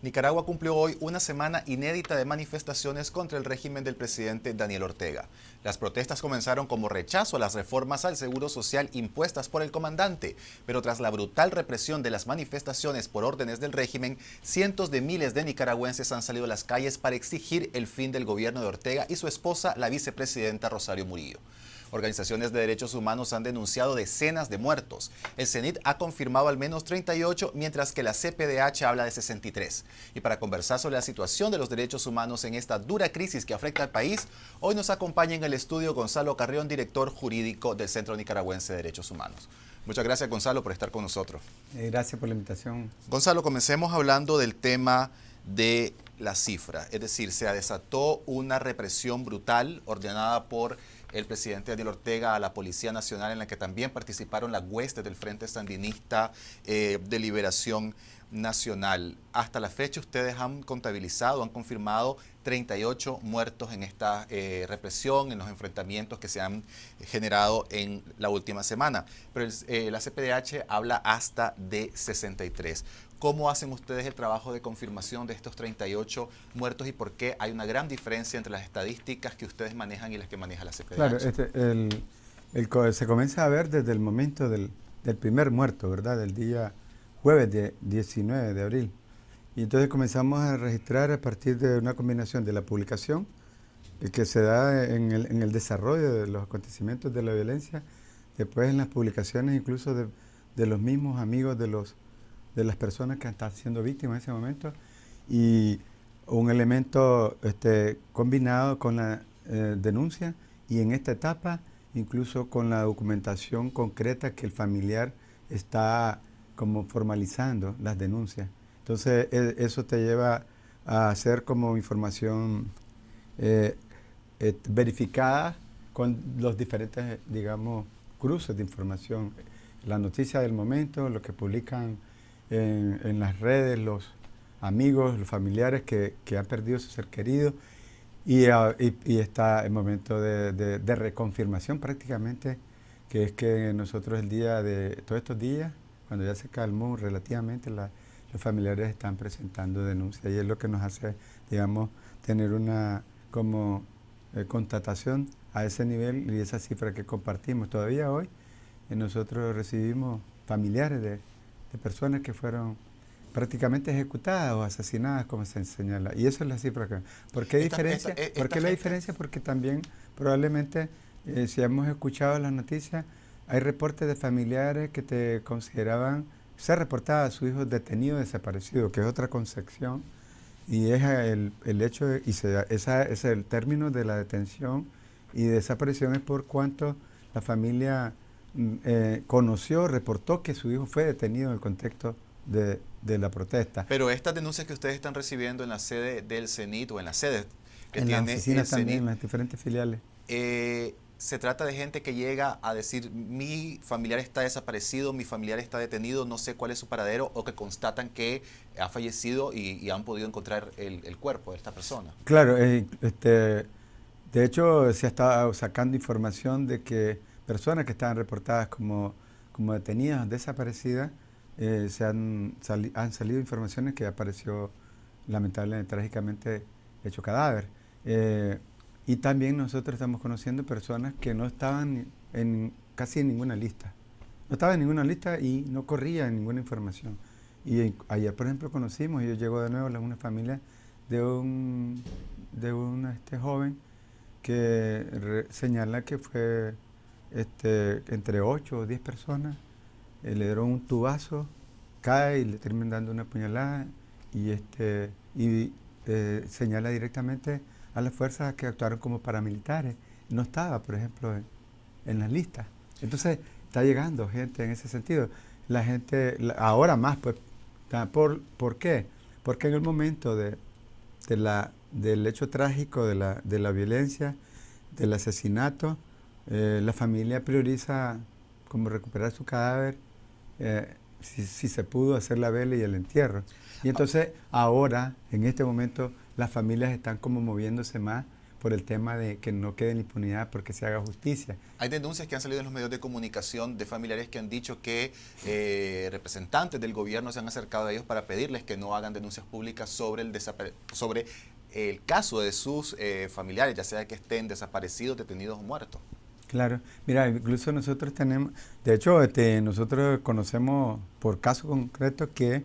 Nicaragua cumplió hoy una semana inédita de manifestaciones contra el régimen del presidente Daniel Ortega. Las protestas comenzaron como rechazo a las reformas al seguro social impuestas por el comandante, pero tras la brutal represión de las manifestaciones por órdenes del régimen, cientos de miles de nicaragüenses han salido a las calles para exigir el fin del gobierno de Ortega y su esposa, la vicepresidenta Rosario Murillo. Organizaciones de derechos humanos han denunciado decenas de muertos. El CENIT ha confirmado al menos 38, mientras que la CPDH habla de 63. Y para conversar sobre la situación de los derechos humanos en esta dura crisis que afecta al país, hoy nos acompaña en el estudio Gonzalo Carrión, director jurídico del Centro Nicaragüense de Derechos Humanos. Muchas gracias, Gonzalo, por estar con nosotros. Eh, gracias por la invitación. Gonzalo, comencemos hablando del tema de la cifra. Es decir, se desató una represión brutal ordenada por el presidente Daniel Ortega a la Policía Nacional en la que también participaron las huestes del Frente Sandinista eh, de Liberación Nacional. Hasta la fecha ustedes han contabilizado, han confirmado 38 muertos en esta eh, represión, en los enfrentamientos que se han generado en la última semana. Pero eh, la CPDH habla hasta de 63. ¿Cómo hacen ustedes el trabajo de confirmación de estos 38 muertos y por qué hay una gran diferencia entre las estadísticas que ustedes manejan y las que maneja la CPDH? Claro, este, se comienza a ver desde el momento del, primer muerto, ¿verdad? Del día jueves de 19 de abril. Y entonces comenzamos a registrar a partir de una combinación de la publicación que se da en el, desarrollo de los acontecimientos de la violencia, después en las publicaciones incluso de los mismos amigos de los de las personas que están siendo víctimas en ese momento y un elemento este, combinado con la eh, denuncia y en esta etapa incluso con la documentación concreta que el familiar está como formalizando las denuncias. Entonces e, eso te lleva a hacer como información eh, verificada con los diferentes, digamos, cruces de información. La noticia del momento, lo que publican en, las redes, los amigos, los familiares que, han perdido su ser querido y, está el momento de, reconfirmación prácticamente, que es que nosotros el día de todos estos días, cuando ya se calmó relativamente, los familiares están presentando denuncias y es lo que nos hace, digamos, tener una como eh, constatación a ese nivel y esa cifra que compartimos. Todavía hoy eh, nosotros recibimos familiares de, de personas que fueron prácticamente ejecutadas o asesinadas, como se señala. Y eso es la cifra que... ¿Por qué, diferencia? E- la diferencia? Porque también probablemente, eh, si hemos escuchado las noticias, hay reportes de familiares que te consideraban, se reportaba a su hijo detenido, desaparecido, que es otra concepción, y es el, hecho, y se, es el término de la detención y desaparición es por cuanto la familia Mm, eh, conoció, reportó que su hijo fue detenido en el contexto de, la protesta. Pero estas denuncias que ustedes están recibiendo en la sede del CENIT o en las sedes oficinas también, en las diferentes filiales. Eh, se trata de gente que llega a decir mi familiar está desaparecido, mi familiar está detenido, no sé cuál es su paradero, o que constatan que ha fallecido y, han podido encontrar el, cuerpo de esta persona. Claro, eh, este, de hecho se ha estado sacando información de que personas que estaban reportadas como, como detenidas, desaparecidas, eh, se han, han salido informaciones que apareció lamentablemente, trágicamente, hecho cadáver. Eh, y también nosotros estamos conociendo personas que no estaban en casi en ninguna lista. No estaba en ninguna lista y no corría ninguna información. Y ayer, por ejemplo, conocimos, y yo llego de nuevo a una familia de un, de un este, joven que señala que fue este, entre 8 o 10 personas, eh, le dieron un tubazo, cae y le terminan dando una puñalada y, este, y eh, señala directamente a las fuerzas que actuaron como paramilitares. No estaba, por ejemplo, en, las listas. Entonces, está llegando gente en ese sentido. La gente, ahora más, pues, ¿por, ¿por qué? Porque en el momento de, del hecho trágico de la violencia, del asesinato, eh, la familia prioriza como recuperar su cadáver, eh, si, se pudo, hacer la vela y el entierro. Y ah. entonces ahora, en este momento, las familias están como moviéndose más por el tema de que no quede en impunidad porque se haga justicia. Hay denuncias que han salido en los medios de comunicación de familiares que han dicho que eh, representantes del gobierno se han acercado a ellos para pedirles que no hagan denuncias públicas sobre el, sobre el caso de sus familiares, ya sea que estén desaparecidos, detenidos o muertos. Claro, mira, incluso nosotros tenemos, de hecho, este, nosotros conocemos por casos concretos que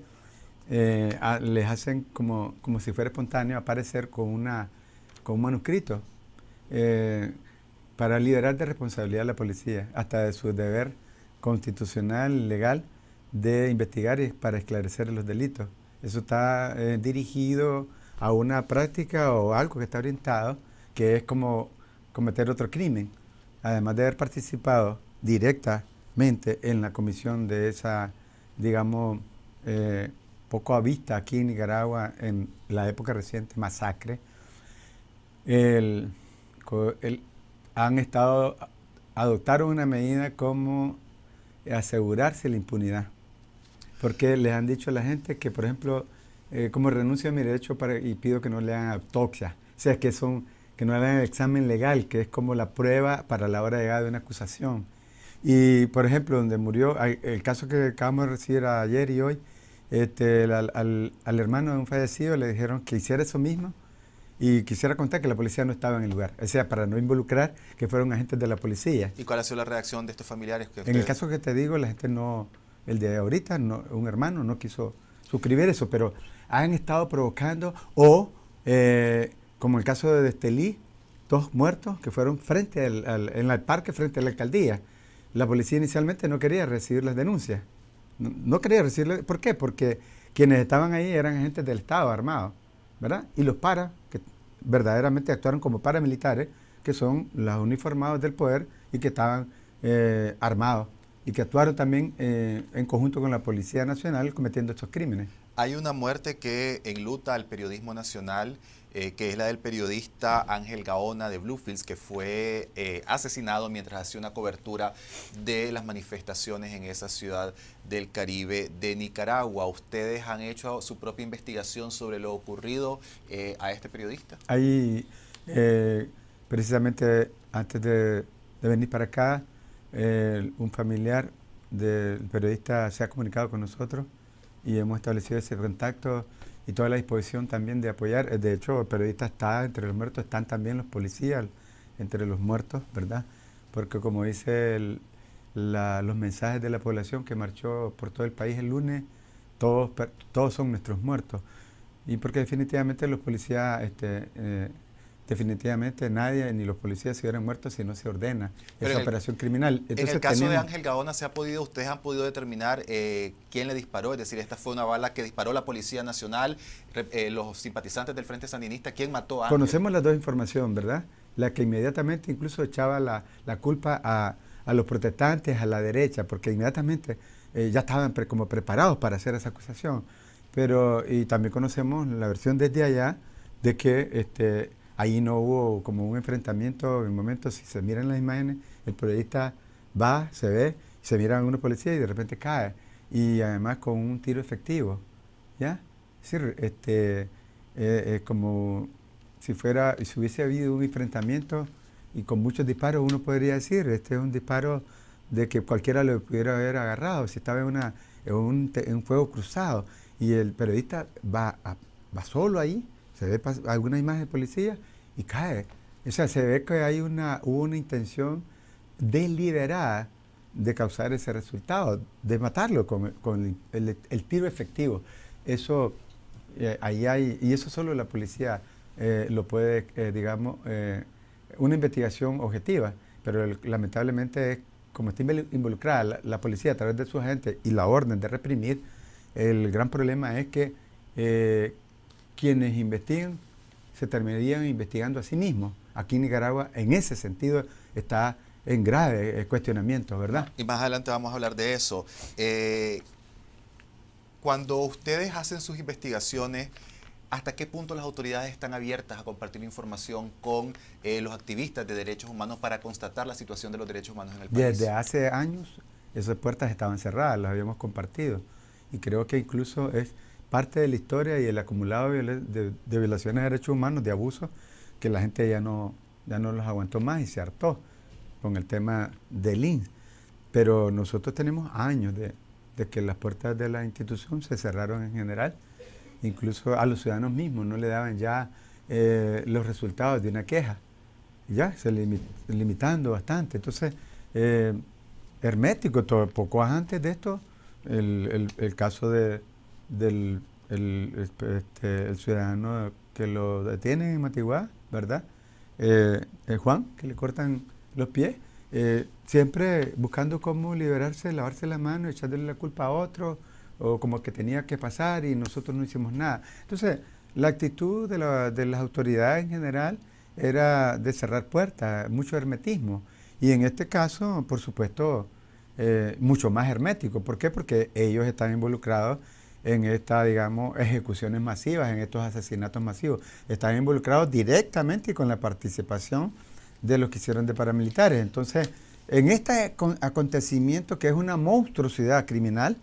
eh, les hacen como, si fuera espontáneo aparecer con, una, con un manuscrito eh, para liberar de responsabilidad a la policía, hasta de su deber constitucional, legal, de investigar y para esclarecer los delitos. Eso está eh, dirigido a una práctica o algo que está orientado, que es como cometer otro crimen además de haber participado directamente en la comisión de esa, digamos, eh, poco a vista aquí en Nicaragua en la época reciente, masacre, el, han estado, adoptaron una medida como asegurarse la impunidad. Porque les han dicho a la gente que, por ejemplo, eh, como renuncio a mi derecho para, y pido que no le hagan autopsia. O sea, que son que no harán el examen legal, que es como la prueba para la hora de llegar de una acusación. Y, por ejemplo, donde murió, el caso que acabamos de recibir ayer y hoy, este, al, al, al, hermano de un fallecido le dijeron que hiciera eso mismo y quisiera contar que la policía no estaba en el lugar, o sea, para no involucrar que fueron agentes de la policía. ¿Y cuál ha sido la reacción de estos familiares? Que En el caso que te digo, la gente no, el de ahorita, no, un hermano no quiso suscribir eso, pero han estado provocando o... Eh, como el caso de Destelí, dos muertos que fueron frente al, en el parque, frente a la alcaldía. La policía inicialmente no quería recibir las denuncias. No, quería recibirlas. ¿Por qué? Porque quienes estaban ahí eran agentes del Estado armados, ¿verdad? Y los paras, que verdaderamente actuaron como paramilitares, que son los uniformados del poder y que estaban eh, armados y que actuaron también eh, en conjunto con la Policía Nacional cometiendo estos crímenes. Hay una muerte que enluta al periodismo nacional, eh, que es la del periodista Ángel Gaona de Bluefields, que fue eh, asesinado mientras hacía una cobertura de las manifestaciones en esa ciudad del Caribe de Nicaragua. ¿Ustedes han hecho su propia investigación sobre lo ocurrido a este periodista? Ahí, precisamente antes de venir para acá, un familiar del periodista se ha comunicado con nosotros y hemos establecido ese contacto y toda la disposición también de apoyar. De hecho, el periodista está entre los muertos, están también los policías entre los muertos, ¿verdad? Porque como dice los mensajes de la población que marchó por todo el país el lunes, todos, todos son nuestros muertos. Y porque definitivamente los policías este, eh, definitivamente nadie, ni los policías, se hubieran muerto si no se ordena esa operación criminal. en el caso de Ángel Gaona, ¿se ha podido, ¿ustedes han podido determinar eh, quién le disparó? Es decir, esta fue una bala que disparó la Policía Nacional, eh, los simpatizantes del Frente Sandinista, ¿quién mató a Ángel? Conocemos las dos informaciones, ¿verdad? La que inmediatamente incluso echaba la, culpa a, los protestantes, a la derecha, porque inmediatamente eh, ya estaban como preparados para hacer esa acusación. Pero, y también conocemos la versión desde allá de que este, Ahí no hubo como un enfrentamiento. En el momento, si se miran las imágenes, el periodista va, se ve, se miran algunos policías y de repente cae. Y además con un tiro efectivo. ¿Ya? Es este, eh, como si, fuera, si hubiese habido un enfrentamiento y con muchos disparos, uno podría decir: este es un disparo de que cualquiera lo pudiera haber agarrado, si estaba en, una, un, fuego cruzado. Y el periodista va, va solo ahí, se ve alguna imagen de policía y cae. O sea, se ve que hay una, hubo una intención deliberada de causar ese resultado, de matarlo con, el, tiro efectivo. Eso, eh, ahí hay, y eso solo la policía eh, lo puede, eh, digamos, una investigación objetiva, pero lamentablemente lamentablemente como está involucrada la, policía a través de su agente y la orden de reprimir, el gran problema es que quienes investigan se terminarían investigando a sí mismos. Aquí en Nicaragua, en ese sentido, está en grave cuestionamiento, ¿verdad? Y más adelante vamos a hablar de eso. Eh, cuando ustedes hacen sus investigaciones, ¿hasta qué punto las autoridades están abiertas a compartir información con eh, los activistas de derechos humanos para constatar la situación de los derechos humanos en el país? Desde hace años esas puertas estaban cerradas, las habíamos compartido. Y creo que incluso es parte de la historia y el acumulado de, violaciones de derechos humanos, de abusos, que la gente ya no, ya no los aguantó más y se hartó con el tema del INS. Pero nosotros tenemos años de, que las puertas de la institución se cerraron en general, incluso a los ciudadanos mismos no le daban ya eh, los resultados de una queja, ya se limitando bastante. Entonces, eh, hermético, todo, poco antes de esto, el caso de, del este, el, ciudadano que lo detiene en Matiguá, ¿verdad? Eh, eh, Juan, que le cortan los pies, eh, siempre buscando cómo liberarse, lavarse las manos echarle la culpa a otro, o como que tenía que pasar y nosotros no hicimos nada. Entonces, la actitud de, las autoridades en general era de cerrar puertas, mucho hermetismo. Y en este caso, por supuesto, mucho más hermético. ¿Por qué? Porque ellos están involucrados en estas, digamos, ejecuciones masivas, en estos asesinatos masivos. Están involucrados directamente con la participación de los que hicieron de paramilitares. Entonces, en este acontecimiento que es una monstruosidad criminal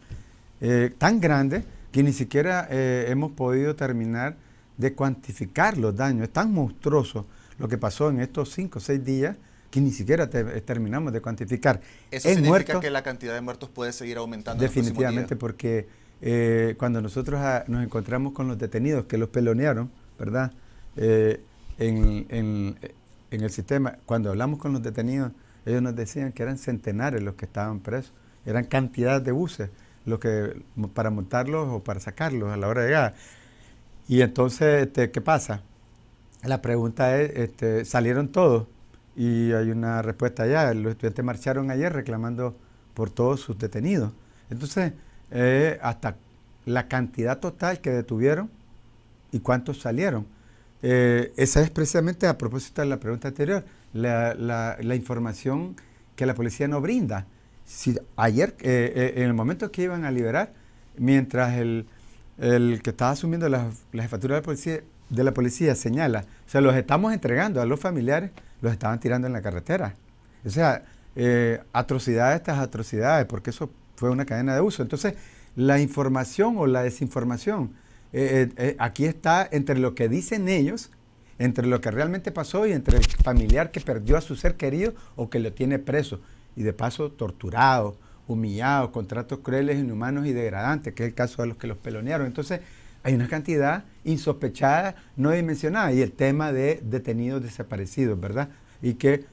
eh, tan grande que ni siquiera eh, hemos podido terminar de cuantificar los daños, es tan monstruoso lo que pasó en estos cinco o seis días que ni siquiera eh, terminamos de cuantificar. Eso es significa que la cantidad de muertos puede seguir aumentando. Definitivamente, porque eh, cuando nosotros ah, nos encontramos con los detenidos que los pelonearon, ¿verdad? Eh, en, el sistema, cuando hablamos con los detenidos, ellos nos decían que eran centenares los que estaban presos, eran cantidad de buses los que, para montarlos o para sacarlos a la hora de llegar. Y entonces, este, ¿qué pasa? La pregunta es, este, ¿salieron todos? Y hay una respuesta allá, los estudiantes marcharon ayer reclamando por todos sus detenidos. Entonces, eh, hasta la cantidad total que detuvieron y cuántos salieron. Eh, esa es precisamente a propósito de la pregunta anterior, la, información que la policía no brinda. Si ayer, eh, en el momento que iban a liberar, mientras el, que estaba asumiendo la, jefatura de la, policía, de la policía señala, o sea, los estamos entregando a los familiares, los estaban tirando en la carretera. O sea, atrocidades, estas atrocidades, porque eso fue una cadena de uso. Entonces, la información o la desinformación, eh, eh, eh, aquí está entre lo que dicen ellos, entre lo que realmente pasó y entre el familiar que perdió a su ser querido o que lo tiene preso y de paso torturado, humillado, con tratos crueles, inhumanos y degradantes, que es el caso de los que los pelonearon. Entonces, hay una cantidad insospechada, no dimensionada, y el tema de detenidos desaparecidos, ¿verdad? Y que,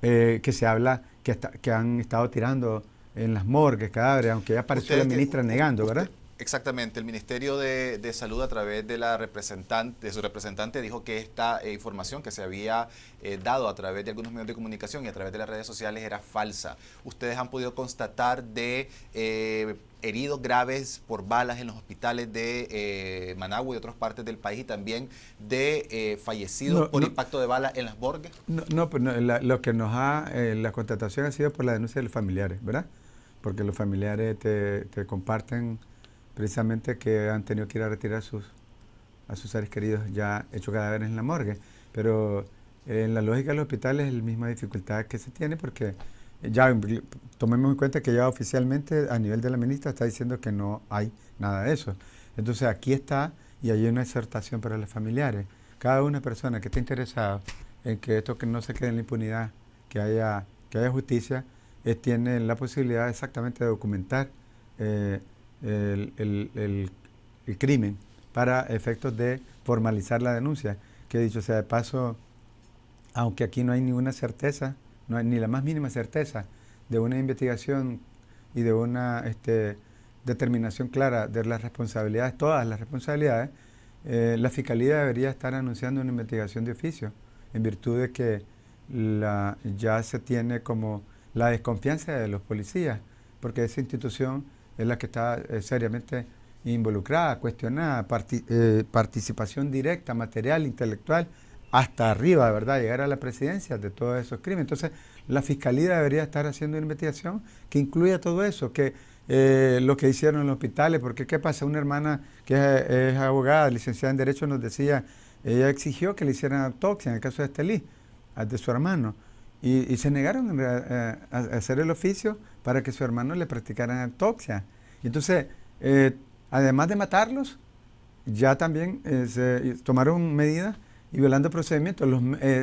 que se habla que, que han estado tirando en las morgues, cadáveres, aunque ya apareció la ministra negando, ¿verdad? exactamente, el Ministerio de, Salud a través de la representante, su representante dijo que esta eh, información que se había eh, dado a través de algunos medios de comunicación y a través de las redes sociales era falsa. Ustedes han podido constatar de eh, heridos graves por balas en los hospitales de Managua y otras partes del país y también de fallecidos por impacto de balas en las morgues. No, no, pues lo que nos ha, la contratación ha sido por la denuncia de los familiares, ¿verdad? porque los familiares te, comparten precisamente que han tenido que ir a retirar sus, a sus seres queridos ya hechos cadáveres en la morgue. Pero eh, en la lógica del hospital es la misma dificultad que se tiene porque eh, ya tomemos en cuenta que ya oficialmente a nivel de la ministra está diciendo que no hay nada de eso. Entonces aquí está y hay una exhortación para los familiares. Cada una persona que esté interesada en que esto que no se quede en la impunidad, que haya, que haya justicia, eh, tiene tienen la posibilidad exactamente de documentar eh, el, crimen para efectos de formalizar la denuncia. Que dicho sea de paso, aunque aquí no hay ninguna certeza, no hay ni la más mínima certeza de una investigación y de una este, determinación clara de las responsabilidades, todas las responsabilidades, eh, la Fiscalía debería estar anunciando una investigación de oficio, en virtud de que ya se tiene como la desconfianza de los policías, porque esa institución es la que está eh, seriamente involucrada, cuestionada, eh, participación directa, material, intelectual, hasta arriba, de verdad, llegar a la presidencia de todos esos crímenes. Entonces, la fiscalía debería estar haciendo una investigación que incluya todo eso, que eh, lo que hicieron en los hospitales, porque ¿qué pasa? Una hermana que es, abogada, licenciada en Derecho, nos decía, ella exigió que le hicieran autopsia en el caso de Estelí, de su hermano. Y, se negaron eh, a, hacer el oficio para que su hermano le practicaran autopsia. Entonces, eh, además de matarlos, ya también eh, se tomaron medidas y violando procedimientos. Los,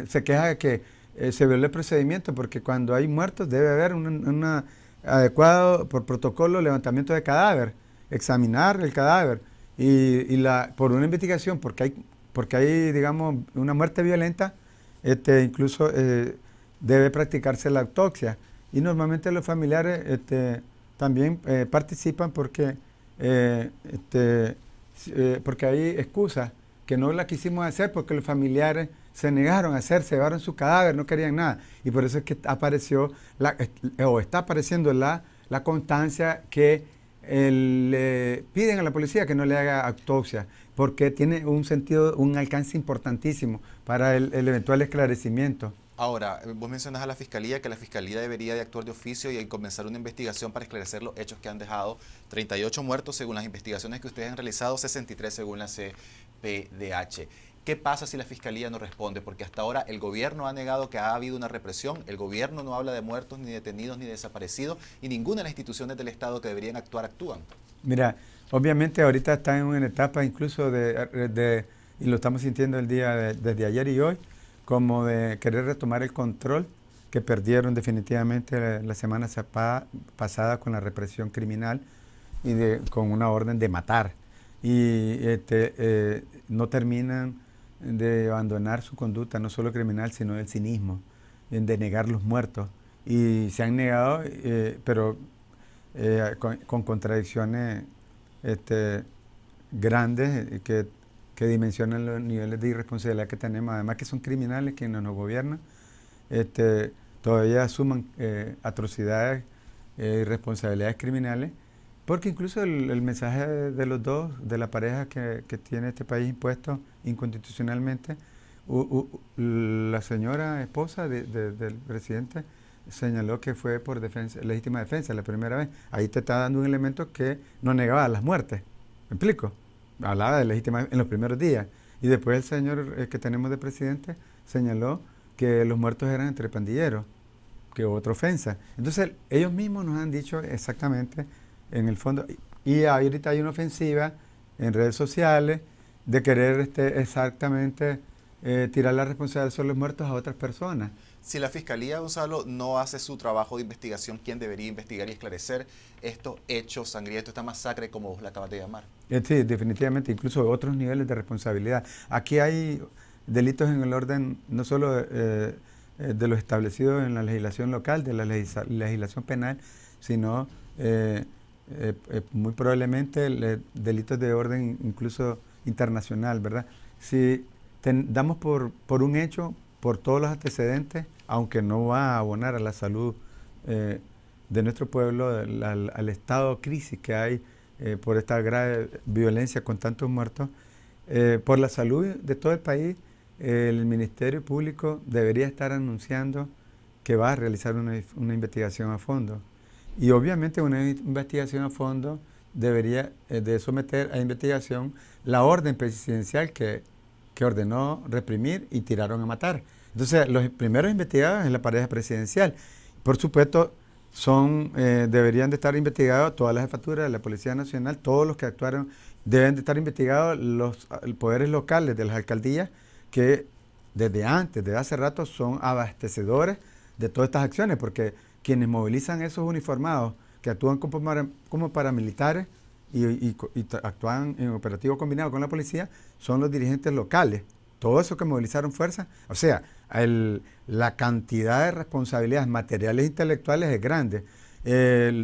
se queja que se violó el procedimiento porque cuando hay muertos debe haber un adecuado, por protocolo, levantamiento de cadáver, examinar el cadáver. Y, la, por una investigación, porque hay, porque hay, digamos, una muerte violenta, este, incluso debe practicarse la autopsia. Y normalmente los familiares este, también eh, participan porque, eh, este, eh, porque hay excusas que no la quisimos hacer porque los familiares se negaron a hacer, se llevaron su cadáver, no querían nada. Y por eso es que apareció, la, o está apareciendo la, la constancia que le piden a la policía que no le haga autopsia, porque tiene un sentido, un alcance importantísimo para el eventual esclarecimiento. Ahora, eh, vos mencionas a la Fiscalía que la Fiscalía debería de actuar de oficio y comenzar una investigación para esclarecer los hechos que han dejado 38 muertos según las investigaciones que ustedes han realizado, 63 según la CPDH. ¿Qué pasa si la Fiscalía no responde? Porque hasta ahora el gobierno ha negado que ha habido una represión, el gobierno no habla de muertos, ni detenidos, ni desaparecidos, y ninguna de las instituciones del Estado que deberían actuar actúan. Mira, obviamente ahorita está en una etapa incluso de, y lo estamos sintiendo el día desde ayer y hoy, como de querer retomar el control que perdieron definitivamente la, semana pasada con la represión criminal y de, con una orden de matar. Y este, eh, no terminan de abandonar su conducta, no solo criminal, sino del cinismo, de negar los muertos. Y se han negado, eh, pero eh, con, contradicciones este, grandes que que dimensionan los niveles de irresponsabilidad que tenemos, además que son criminales quienes nos gobiernan, este, todavía asuman eh, atrocidades y eh, responsabilidades criminales, porque incluso el, mensaje de los dos, de la pareja que, tiene este país impuesto inconstitucionalmente, la señora esposa del presidente señaló que fue por defensa, legítima defensa la primera vez. Ahí te está dando un elemento que no negaba las muertes. ¿Me explico? hablaba de legítima en los primeros días. Y después el señor que tenemos de presidente señaló que los muertos eran entre pandilleros, que otra ofensa. Entonces ellos mismos nos han dicho exactamente en el fondo. Y ahorita hay una ofensiva en redes sociales de querer este, exactamente eh, tirar la responsabilidad sobre los muertos a otras personas si la Fiscalía, Gonzalo, no hace su trabajo de investigación, ¿quién debería investigar y esclarecer estos hechos sangrientos, esta masacre como vos la acabas de llamar? Eh, sí, definitivamente, incluso otros niveles de responsabilidad. Aquí hay delitos en el orden no solo eh, eh, de lo establecido en la legislación local, de la legislación penal, sino muy probablemente delitos de orden incluso internacional, ¿verdad? Si damos por, por un hecho, por todos los antecedentes, aunque no va a abonar a la salud eh, de nuestro pueblo, al, estado de crisis que hay eh, por esta grave violencia con tantos muertos, eh, por la salud de todo el país, el Ministerio Público debería estar anunciando que va a realizar una, una investigación a fondo. Y obviamente una investigación a fondo debería de someter a investigación la orden presidencial que que ordenó reprimir y tiraron a matar. Entonces, los primeros investigados en la pareja presidencial. Por supuesto, son, eh, deberían de estar investigados todas las jefaturas de la Policía Nacional, todos los que actuaron, deben de estar investigados los poderes locales de las alcaldías que desde antes, desde hace rato, son abastecedores de todas estas acciones, porque quienes movilizan esos uniformados que actúan como, como paramilitares, y, actúan en operativo combinado con la policía son los dirigentes locales. Todo eso que movilizaron fuerza, o sea, la cantidad de responsabilidades materiales e intelectuales es grande.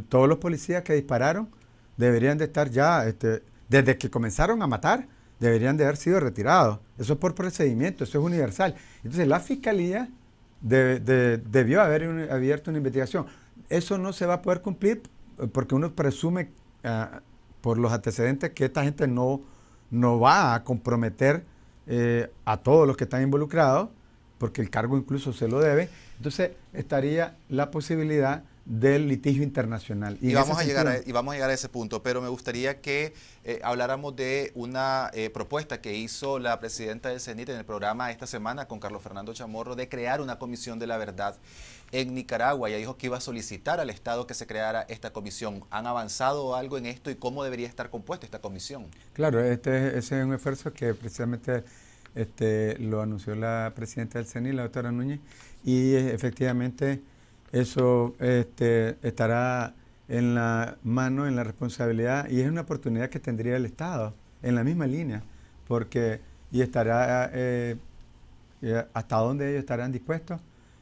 todos los policías que dispararon deberían de estar ya, este, desde que comenzaron a matar, deberían de haber sido retirados. Eso es por procedimiento, eso es universal. Entonces la fiscalía debió haber abierto una investigación. Eso no se va a poder cumplir eh, porque uno presume... Ah, por los antecedentes que esta gente no, no va a comprometer eh, a todos los que están involucrados, porque el cargo incluso se lo debe. Entonces estaría la posibilidad del litigio internacional. Y, vamos, a llegar a, y vamos a llegar a ese punto, pero me gustaría que eh, habláramos de una eh, propuesta que hizo la presidenta del CENIT en el programa esta semana con Carlos Fernando Chamorro de crear una comisión de la verdad en Nicaragua. Ella dijo que iba a solicitar al Estado que se creara esta comisión. ¿Han avanzado algo en esto y cómo debería estar compuesta esta comisión? Claro, este, ese es un esfuerzo que precisamente este, lo anunció la presidenta del CENIT, la doctora Núñez, y eh, efectivamente eso este, estará en la mano, en la responsabilidad, y es una oportunidad que tendría el Estado, en la misma línea, porque y estará eh, eh, hasta donde ellos estarán dispuestos.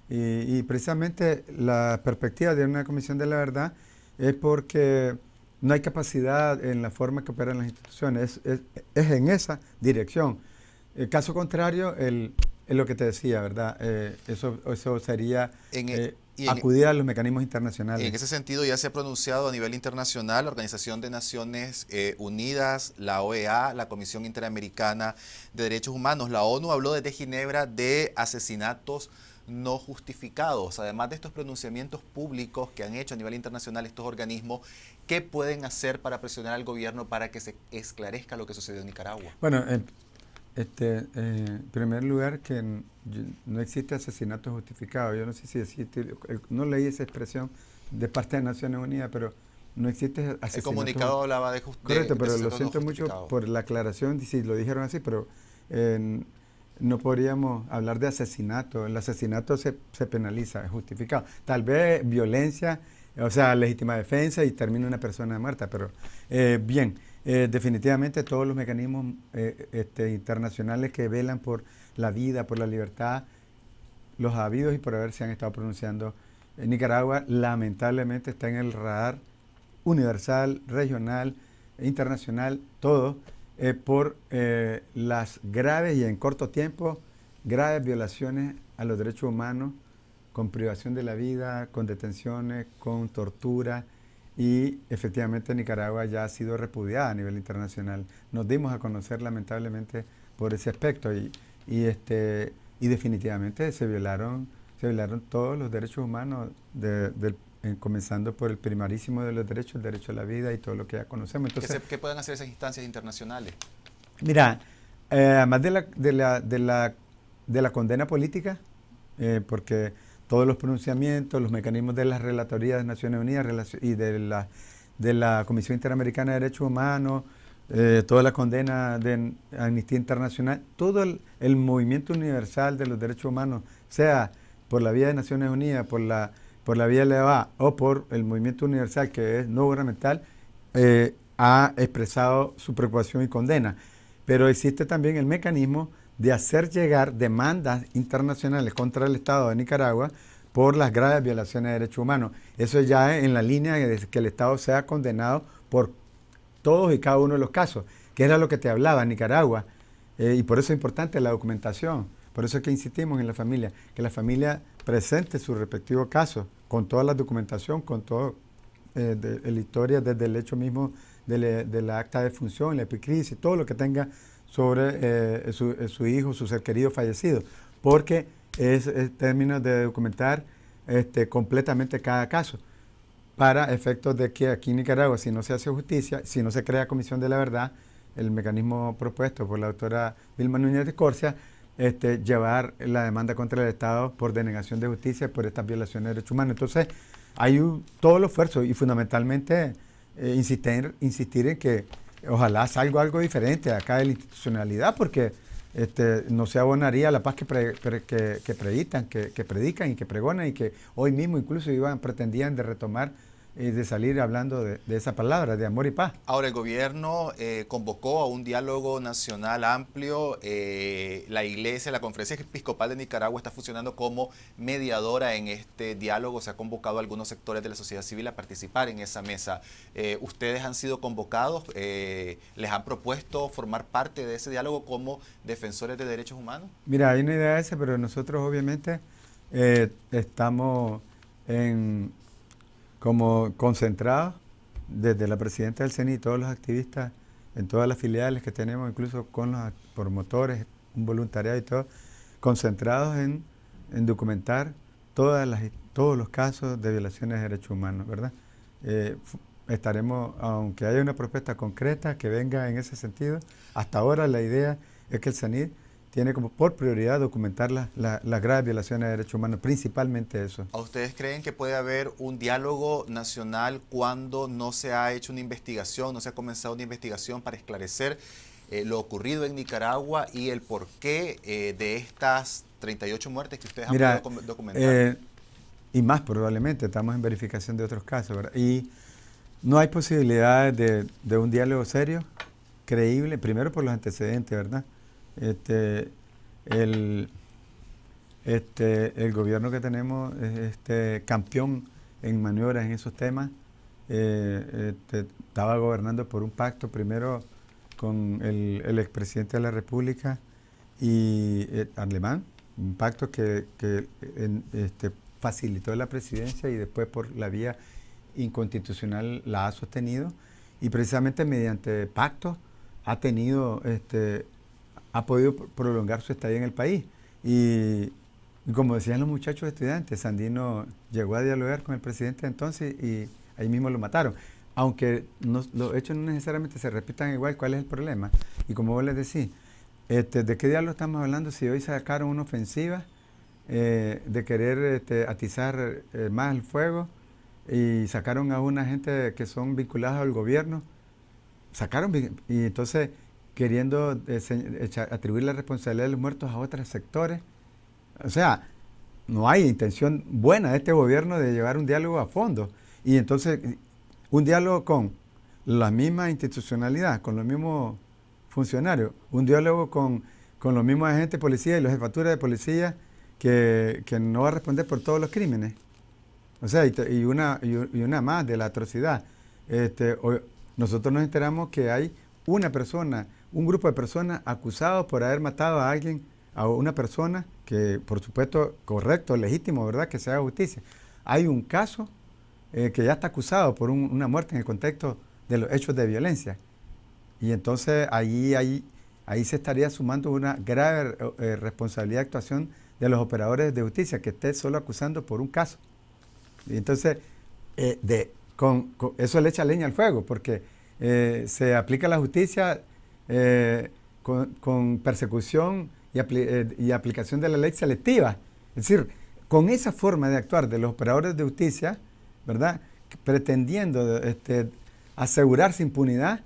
Y, precisamente la perspectiva de una comisión de la verdad es porque no hay capacidad en la forma que operan las instituciones, es, en esa dirección. El caso contrario, el, es lo que te decía, ¿verdad? Eh, eso, eso sería acudir a los mecanismos internacionales. En ese sentido ya se ha pronunciado a nivel internacional la Organización de Naciones eh, Unidas, la OEA, la Comisión Interamericana de Derechos Humanos. La ONU habló desde Ginebra de asesinatos no justificados. Además de estos pronunciamientos públicos que han hecho a nivel internacional estos organismos, ¿qué pueden hacer para presionar al gobierno para que se esclarezca lo que sucedió en Nicaragua? Bueno, eh, este, eh, en primer lugar que... En, no existe asesinato justificado. Yo no sé si existe, no leí esa expresión de parte de Naciones Unidas, pero no existe asesinato. El comunicado hablaba de justicia. Correcto, pero lo siento mucho por la aclaración, si lo dijeron así, pero eh, no podríamos hablar de asesinato. El asesinato se, penaliza, es justificado. Tal vez violencia, o sea, legítima defensa y termina una persona muerta, pero eh, bien, eh, definitivamente todos los mecanismos este, internacionales que velan por la vida, por la libertad, los habidos y por haberse han estado pronunciando. En Nicaragua lamentablemente está en el radar universal, regional, e internacional, todo, eh, por eh, las graves y en corto tiempo, graves violaciones a los derechos humanos, con privación de la vida, con detenciones, con tortura. Y efectivamente Nicaragua ya ha sido repudiada a nivel internacional. Nos dimos a conocer lamentablemente por ese aspecto. Y, este, y definitivamente se violaron, se violaron todos los derechos humanos, eh, comenzando por el primarísimo de los derechos, el derecho a la vida y todo lo que ya conocemos. Entonces, ¿Qué, pueden hacer esas instancias internacionales? Mira, eh, además de la, de, la, de, la, de la condena política, eh, porque todos los pronunciamientos, los mecanismos de las relatorías de Naciones Unidas y de la, de la Comisión Interamericana de Derechos Humanos, eh, toda la condena de Amnistía Internacional, todo el, movimiento universal de los derechos humanos, sea por la vía de Naciones Unidas, por la, por la vía de la EVA, o por el movimiento universal que es no gubernamental, eh, ha expresado su preocupación y condena. Pero existe también el mecanismo de hacer llegar demandas internacionales contra el Estado de Nicaragua por las graves violaciones de derechos humanos. Eso ya es en la línea de que el Estado sea condenado por todos y cada uno de los casos, que era lo que te hablaba Nicaragua. Eh, y por eso es importante la documentación. Por eso es que insistimos en la familia, que la familia presente su respectivo caso, con toda la documentación, con toda eh, la historia desde el hecho mismo de, la, acta de función, la epicrisis, todo lo que tenga sobre eh, su, hijo, su ser querido fallecido, porque es, término términos de documentar este, completamente cada caso para efectos de que aquí en Nicaragua, si no se hace justicia, si no se crea comisión de la verdad, el mecanismo propuesto por la doctora Vilma Núñez de Corcia, este, llevar la demanda contra el Estado por denegación de justicia por estas violaciones de derechos humanos. Entonces, hay todo el esfuerzo y fundamentalmente eh, insistir, insistir en que ojalá salga algo diferente acá de la institucionalidad, porque este, no se abonaría la paz que, que, predican, que predican y que pregonan y que hoy mismo incluso iban, pretendían de retomar y de salir hablando de, esa palabra, de amor y paz. Ahora, el gobierno eh, convocó a un diálogo nacional amplio. Eh, la iglesia, la conferencia episcopal de Nicaragua está funcionando como mediadora en este diálogo. Se ha convocado a algunos sectores de la sociedad civil a participar en esa mesa. Eh, ustedes han sido convocados, les han propuesto formar parte de ese diálogo como defensores de derechos humanos. Mira, hay una idea esa, pero nosotros obviamente estamos en como concentrados desde la presidenta del CENI todos los activistas en todas las filiales que tenemos, incluso con los promotores, un voluntariado y todo, concentrados en, documentar todas las, todos los casos de violaciones de derechos humanos, ¿verdad? Eh, estaremos, aunque haya una propuesta concreta que venga en ese sentido, hasta ahora la idea es que el CENID tiene como por prioridad documentar las graves violaciones de derechos humanos, principalmente eso. ¿A ustedes creen que puede haber un diálogo nacional cuando no se ha hecho una investigación, no se ha comenzado una investigación para esclarecer eh, lo ocurrido en Nicaragua y el porqué eh, de estas 38 muertes que ustedes han podido documentar? Eh, y más probablemente, estamos en verificación de otros casos, ¿verdad? Y no hay posibilidades de un diálogo serio, creíble, primero por los antecedentes, ¿verdad? Este, el, este, el gobierno que tenemos es este, campeón en maniobras en esos temas. Eh, estaba gobernando por un pacto primero con el, expresidente de la República y eh, Alemán, un pacto que, facilitó la presidencia y después por la vía inconstitucional la ha sostenido y precisamente mediante pactos ha tenido este, ha podido prolongar su estadía en el país. Y, como decían los muchachos estudiantes, Sandino llegó a dialogar con el presidente entonces y ahí mismo lo mataron. Aunque los hechos no necesariamente se repitan igual, ¿cuál es el problema? Y como vos les decís, este, ¿de qué diálogo estamos hablando si hoy sacaron una ofensiva eh, de querer este, atizar eh, más el fuego y sacaron a una gente que son vinculadas al gobierno? Sacaron y entonces queriendo atribuir la responsabilidad de los muertos a otros sectores. O sea, no hay intención buena de este gobierno de llevar un diálogo a fondo. Y entonces, un diálogo con la misma institucionalidad, con los mismos funcionarios, un diálogo con, los mismos agentes de policía y los jefaturas de policía que, no va a responder por todos los crímenes. O sea, y, una, y una más de la atrocidad. Este, nosotros nos enteramos que hay una persona un grupo de personas acusados por haber matado a alguien, a una persona, que por supuesto correcto, legítimo, ¿verdad? Que se haga justicia. Hay un caso eh, que ya está acusado por una muerte en el contexto de los hechos de violencia. Y entonces ahí, ahí, ahí se estaría sumando una grave eh, responsabilidad de actuación de los operadores de justicia, que esté solo acusando por un caso. Y entonces, eh, de, eso le echa leña al fuego, porque se aplica la justicia eh, con, persecución eh, y, aplicación de la ley selectiva. Es decir, con esa forma de actuar de los operadores de justicia, ¿verdad? Pretendiendo este, asegurarse impunidad,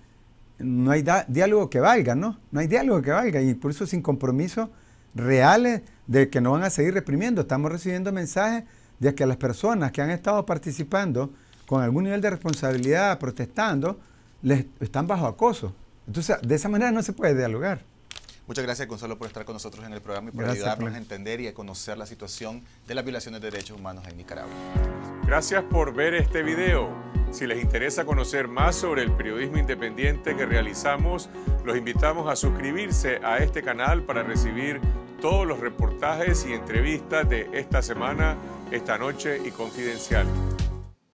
no hay diálogo que valga, ¿no? No hay diálogo que valga y por eso sin compromisos reales de que no van a seguir reprimiendo. Estamos recibiendo mensajes de que las personas que han estado participando con algún nivel de responsabilidad, protestando, les, están bajo acoso. Entonces, de esa manera no se puede dialogar. Muchas gracias, Gonzalo, por estar con nosotros en el programa y por ayudarnos a entender y a conocer la situación de las violaciones de derechos humanos en Nicaragua. Gracias por ver este video. Si les interesa conocer más sobre el periodismo independiente que realizamos, los invitamos a suscribirse a este canal para recibir todos los reportajes y entrevistas de esta semana, esta noche y confidencial.